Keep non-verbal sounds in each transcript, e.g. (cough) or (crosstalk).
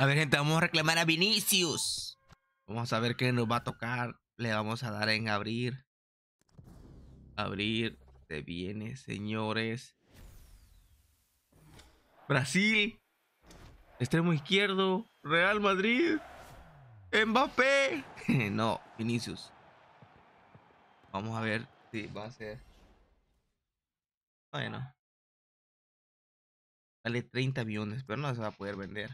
A ver, gente, vamos a reclamar a Vinicius. Vamos a ver qué nos va a tocar. Le vamos a dar en abrir. Abrir Se viene, señores. Brasil. Extremo izquierdo. Real Madrid. Mbappé. (laughs) no, Vinicius. Vamos a ver si va a ser. Bueno. Vale 30 millones, pero no se va a poder vender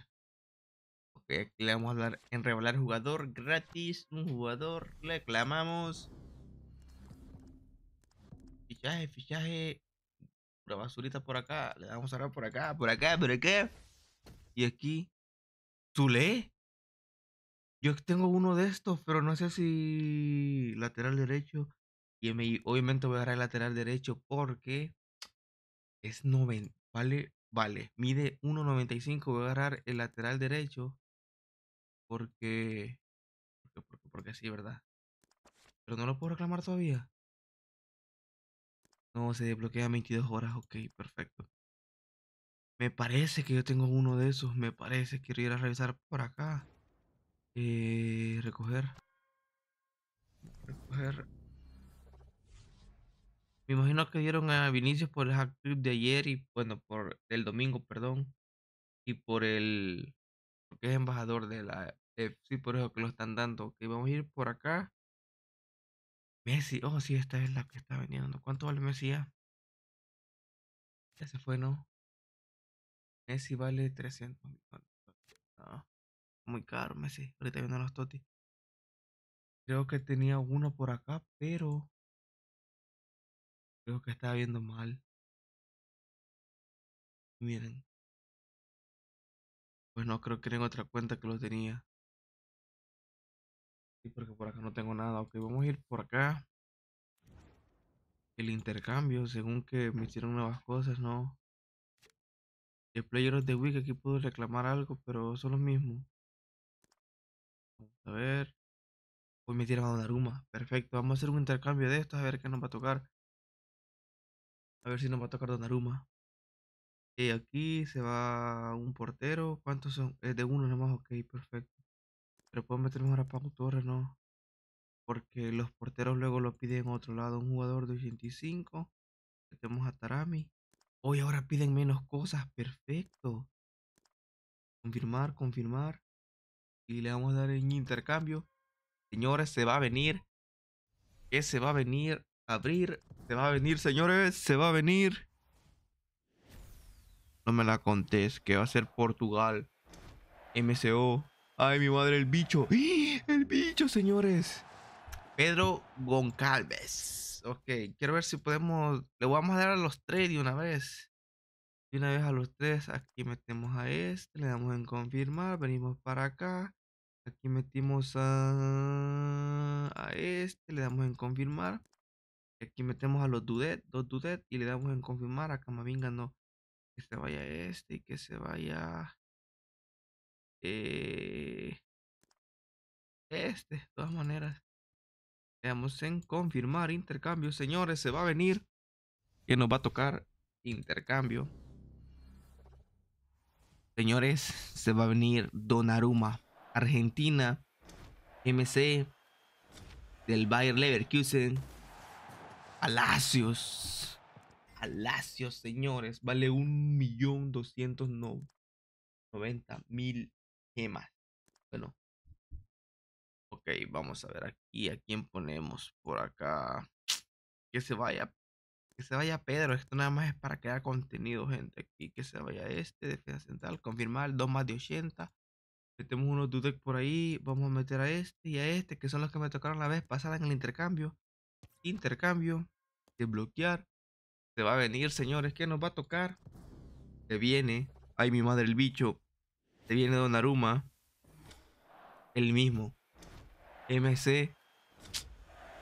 le vamos a dar en revelar jugador gratis. Un jugador. Le clamamos. Fichaje, fichaje. Una basurita por acá. Le vamos a dar por acá, por acá, por acá. Y aquí. Zule. Yo tengo uno de estos, pero no sé si lateral derecho. Y obviamente voy a agarrar el lateral derecho porque es 90. Vale, vale. Mide 1.95. Voy a agarrar el lateral derecho. Porque, porque, porque, sí, ¿verdad? Pero no lo puedo reclamar todavía. No, se desbloquea 22 horas, ok, perfecto. Me parece que yo tengo uno de esos, me parece. que ir a revisar por acá. Eh, recoger. Recoger. Me imagino que dieron a Vinicius por el hack de ayer y, bueno, por el domingo, perdón. Y por el porque es embajador de la sí, por eso que lo están dando. Que vamos a ir por acá. Messi, oh, sí, esta es la que está vendiendo. ¿Cuánto vale Messi ya? se fue, ¿no? Messi vale 300 muy caro Messi. Ahorita viendo los totis. Creo que tenía uno por acá, pero. Creo que estaba viendo mal. Miren. Pues no creo que era en otra cuenta que lo tenía. Sí, porque por acá no tengo nada. Ok, vamos a ir por acá. El intercambio, según que me hicieron nuevas cosas, ¿no? El Player de the Week, aquí pudo reclamar algo, pero son los mismos. Vamos a ver. Hoy me tiraron a Donaruma. Perfecto, vamos a hacer un intercambio de estos, a ver qué nos va a tocar. A ver si nos va a tocar Donaruma. Y aquí se va un portero. ¿Cuántos son? Es eh, de uno nomás, ok, perfecto. Pero puedo meter ahora a un Torres, ¿no? Porque los porteros luego lo piden a otro lado. Un jugador de 85. Metemos a Tarami. Hoy ahora piden menos cosas. Perfecto. Confirmar, confirmar. Y le vamos a dar en intercambio. Señores, se va a venir. Que se va a venir? Abrir. Se va a venir, señores. Se va a venir. No me la contés, que va a ser Portugal. MCO. Ay, mi madre, el bicho. ¡Ah! El bicho, señores. Pedro Goncalves. Ok, quiero ver si podemos... Le vamos a dar a los tres de una vez. De una vez a los tres. Aquí metemos a este. Le damos en confirmar. Venimos para acá. Aquí metimos a, a este. Le damos en confirmar. Aquí metemos a los dudettes. Dos Dudet. Y le damos en confirmar. Acá me Camavinga no. Que se vaya este y que se vaya eh, este. De todas maneras. Veamos en confirmar intercambio. Señores, se va a venir. Que nos va a tocar intercambio. Señores, se va a venir Donaruma. Argentina. MC. Del Bayer Leverkusen. Palacios. Palacios, señores, vale un millón doscientos noventa mil gemas. Bueno. Ok, vamos a ver aquí a quién ponemos por acá. Que se vaya. Que se vaya Pedro. Esto nada más es para crear contenido, gente. Aquí que se vaya este, defensa central. Confirmar, Dos más de 80. Metemos unos Dudek por ahí. Vamos a meter a este y a este, que son los que me tocaron la vez pasada en el intercambio. Intercambio. Desbloquear. Se va a venir, señores, que nos va a tocar. Se viene. Ay, mi madre, el bicho. Se viene Don Aruma. El mismo. MC.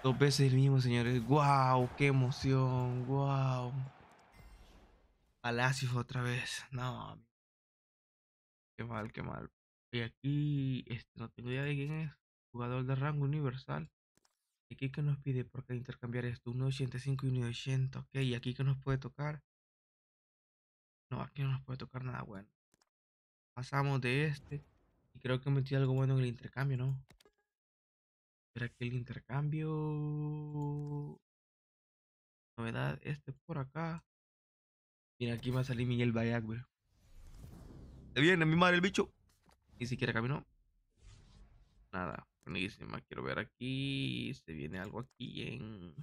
Dos veces el mismo, señores. Guau, ¡Qué emoción! ¡Wow! Palacios otra vez. No. Qué mal, qué mal. Y aquí, este, no tengo idea de quién es. Jugador de rango universal. Aquí que nos pide por qué intercambiar esto, 1.85 y 1.80, ok, y aquí que nos puede tocar. No, aquí no nos puede tocar nada bueno. Pasamos de este. Y creo que metí algo bueno en el intercambio, ¿no? Pero que el intercambio... Novedad, este por acá. Mira, aquí va a salir Miguel Vallaguer Te viene mi madre el bicho. Ni siquiera caminó. Nada. Buenísima, quiero ver aquí. Se viene algo aquí en.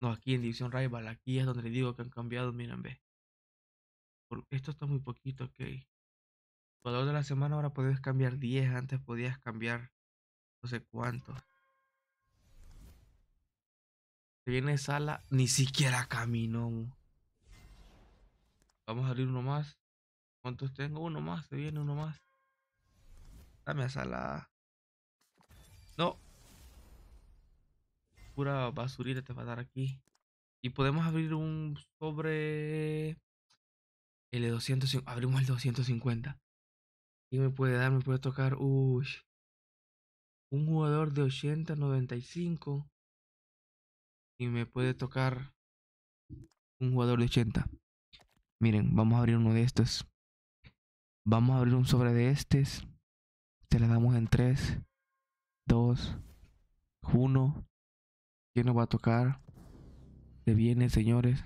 No, aquí en División Rival. Aquí es donde le digo que han cambiado. Miren, ve. Esto está muy poquito, ok. Valor de la semana ahora puedes cambiar 10. Antes podías cambiar no sé cuántos. Se viene sala. Ni siquiera camino Vamos a abrir uno más. ¿Cuántos tengo? Uno más. Se viene uno más. Dame a la... No. Pura basurita te va a dar aquí. Y podemos abrir un sobre... El 250. Abrimos el 250. Y me puede dar? Me puede tocar... Uy. Un jugador de 80, 95. Y me puede tocar... Un jugador de 80. Miren, vamos a abrir uno de estos. Vamos a abrir un sobre de estos. Te la damos en 3, 2, 1. ¿Quién nos va a tocar? Se viene, señores?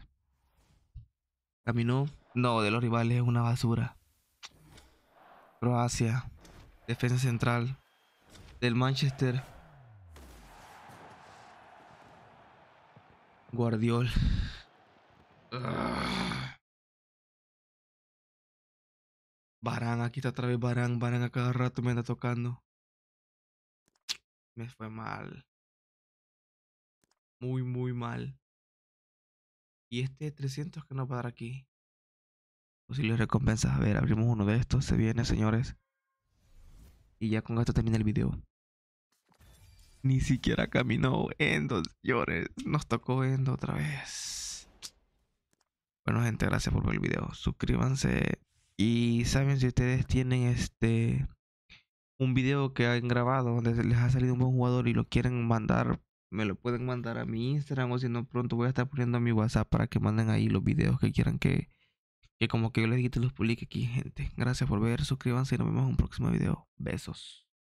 Caminó. No, de los rivales es una basura. Croacia. Defensa central. Del Manchester. Guardiol. aquí está otra vez barang, a cada rato me anda tocando. Me fue mal. Muy, muy mal. Y este 300 que no va a dar aquí. Posibles recompensas. A ver, abrimos uno de estos. Se viene, señores. Y ya con esto termina el video. Ni siquiera caminó Endo, señores. Nos tocó Endo otra vez. Bueno, gente, gracias por ver el video. Suscríbanse. Y saben si ustedes tienen este un video que han grabado donde les ha salido un buen jugador y lo quieren mandar, me lo pueden mandar a mi Instagram o si no pronto voy a estar poniendo a mi WhatsApp para que manden ahí los videos que quieran que, que como que yo les quite los publique aquí, gente. Gracias por ver, suscríbanse y nos vemos en un próximo video. Besos.